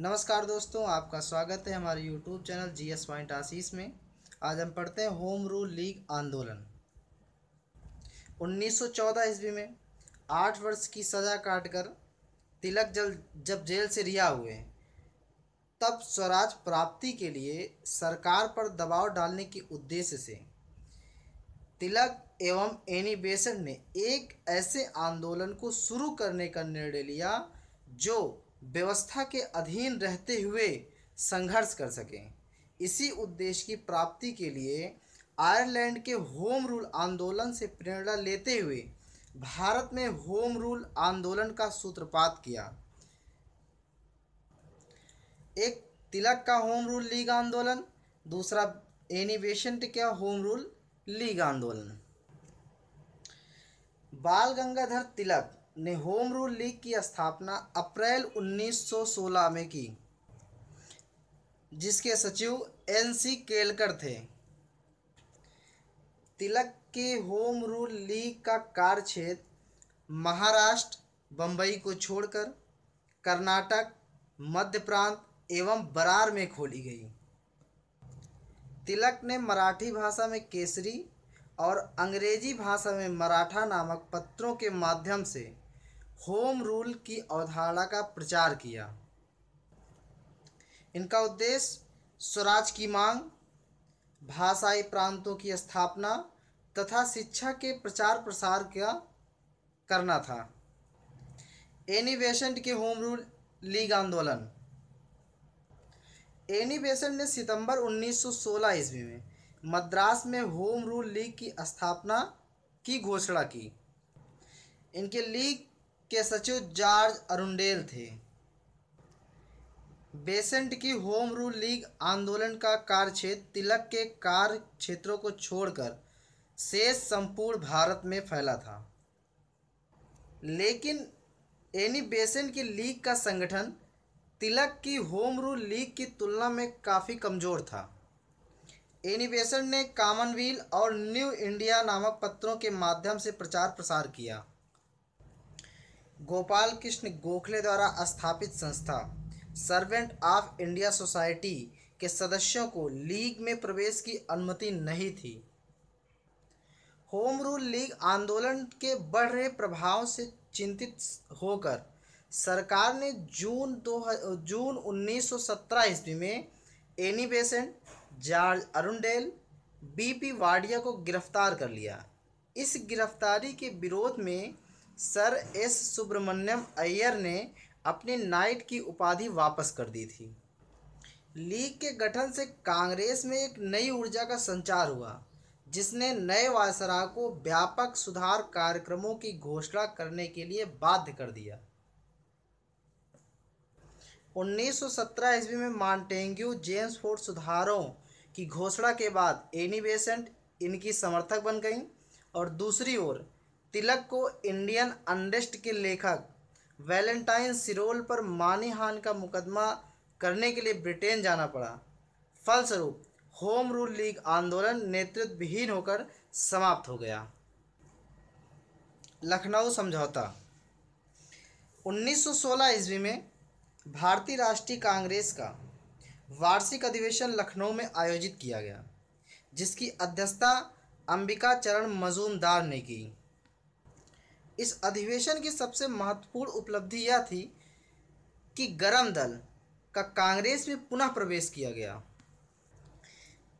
नमस्कार दोस्तों आपका स्वागत है हमारे YouTube channel G S point Ashish में आज हम पढ़ते हैं होम रूल लीग आंदोलन 1914 ईस्वी में आठ वर्ष की सज़ा काटकर तिलक जल जब जेल से रिहा हुए तब स्वराज प्राप्ति के लिए सरकार पर दबाव डालने के उद्देश्य से तिलक एवं एनी बेसन ने एक ऐसे आंदोलन को शुरू करने का निर्णय लिया जो व्यवस्था के अधीन रहते हुए संघर्ष कर सकें इसी उद्देश्य की प्राप्ति के लिए आयरलैंड के होम रूल आंदोलन से प्रेरणा लेते हुए भारत में होम रूल आंदोलन का सूत्रपात किया एक तिलक का होम रूल लीग आंदोलन दूसरा एनी बेसेंट का होम रूल लीग आंदोलन बाल गंगाधर तिलक ने होम रूल लीग की स्थापना अप्रैल 1916 में की जिसके सचिव एन सी केलकर थे तिलक के होम रूल लीग का कार्यक्षेत्र महाराष्ट्र बम्बई को छोड़कर कर्नाटक मध्य प्रांत एवं बरार में खोली गई तिलक ने मराठी भाषा में केसरी और अंग्रेजी भाषा में मराठा नामक पत्रों के माध्यम से होम रूल की अवधारणा का प्रचार किया इनका उद्देश्य स्वराज की मांग भाषाई प्रांतों की स्थापना तथा शिक्षा के प्रचार प्रसार का करना था एनी बेसेंट के होम रूल लीग आंदोलन एनी बेसेंट ने सितंबर 1916 ईस्वी में मद्रास में होम रूल लीग की स्थापना की घोषणा की इनके लीग के सचिव जॉर्ज अरुंडेल थे बेसेंट की होम रूल लीग आंदोलन का क्षेत्र तिलक के कार्य क्षेत्रों को छोड़कर शेष संपूर्ण भारत में फैला था लेकिन एनी बेसेंट की लीग का संगठन तिलक की होम रूल लीग की तुलना में काफ़ी कमज़ोर था एनी बेसेंट ने कॉमनवील और न्यू इंडिया नामक पत्रों के माध्यम से प्रचार प्रसार किया गोपाल कृष्ण गोखले द्वारा स्थापित संस्था सर्वेंट ऑफ इंडिया सोसाइटी के सदस्यों को लीग में प्रवेश की अनुमति नहीं थी होम रूल लीग आंदोलन के बढ़ रहे प्रभाव से चिंतित होकर सरकार ने जून दो जून 1917 ईस्वी में Annie Besant George Arundale BP Wadia को गिरफ्तार कर लिया इस गिरफ्तारी के विरोध में सर एस सुब्रमण्यम अय्यर ने अपनी नाइट की उपाधि वापस कर दी थी लीग के गठन से कांग्रेस में एक नई ऊर्जा का संचार हुआ जिसने नए वायसराय को व्यापक सुधार कार्यक्रमों की घोषणा करने के लिए बाध्य कर दिया 1917 ईस्वी में मॉन्टेंग्यू जेम्स फोर्ड सुधारों की घोषणा के बाद एनी बेसेंट इनकी समर्थक बन गईं और दूसरी ओर तिलक को इंडियन अंडेस्ट के लेखक वैलेंटाइन सिरोल पर मानिहान का मुकदमा करने के लिए ब्रिटेन जाना पड़ा फलस्वरूप होम रूल लीग आंदोलन विहीन होकर समाप्त हो गया लखनऊ समझौता 1916 ईस्वी में भारतीय राष्ट्रीय कांग्रेस का वार्षिक अधिवेशन लखनऊ में आयोजित किया गया जिसकी अध्यक्षता अंबिका चरण मजूमदार ने की इस अधिवेशन की सबसे महत्वपूर्ण उपलब्धि यह थी कि गरम दल का कांग्रेस में पुनः प्रवेश किया गया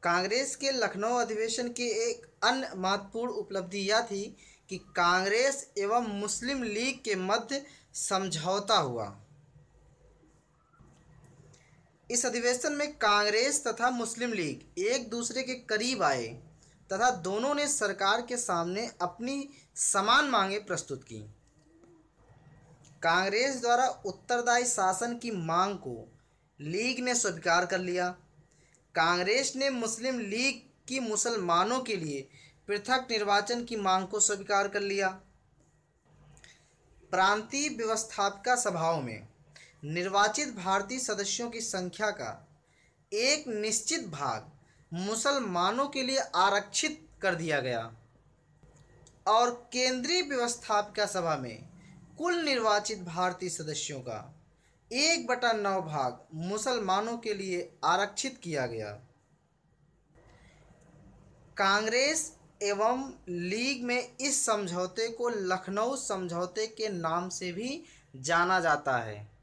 कांग्रेस के लखनऊ अधिवेशन की एक अन्य महत्वपूर्ण उपलब्धि यह थी कि कांग्रेस एवं मुस्लिम लीग के मध्य समझौता हुआ इस अधिवेशन में कांग्रेस तथा मुस्लिम लीग एक दूसरे के करीब आए तथा दोनों ने सरकार के सामने अपनी समान मांगें प्रस्तुत की कांग्रेस द्वारा उत्तरदायी शासन की मांग को लीग ने स्वीकार कर लिया कांग्रेस ने मुस्लिम लीग की मुसलमानों के लिए पृथक निर्वाचन की मांग को स्वीकार कर लिया प्रांतीय व्यवस्थापिका सभाओं में निर्वाचित भारतीय सदस्यों की संख्या का एक निश्चित भाग मुसलमानों के लिए आरक्षित कर दिया गया और केंद्रीय व्यवस्थापिका सभा में कुल निर्वाचित भारतीय सदस्यों का एक बटा नौ भाग मुसलमानों के लिए आरक्षित किया गया कांग्रेस एवं लीग में इस समझौते को लखनऊ समझौते के नाम से भी जाना जाता है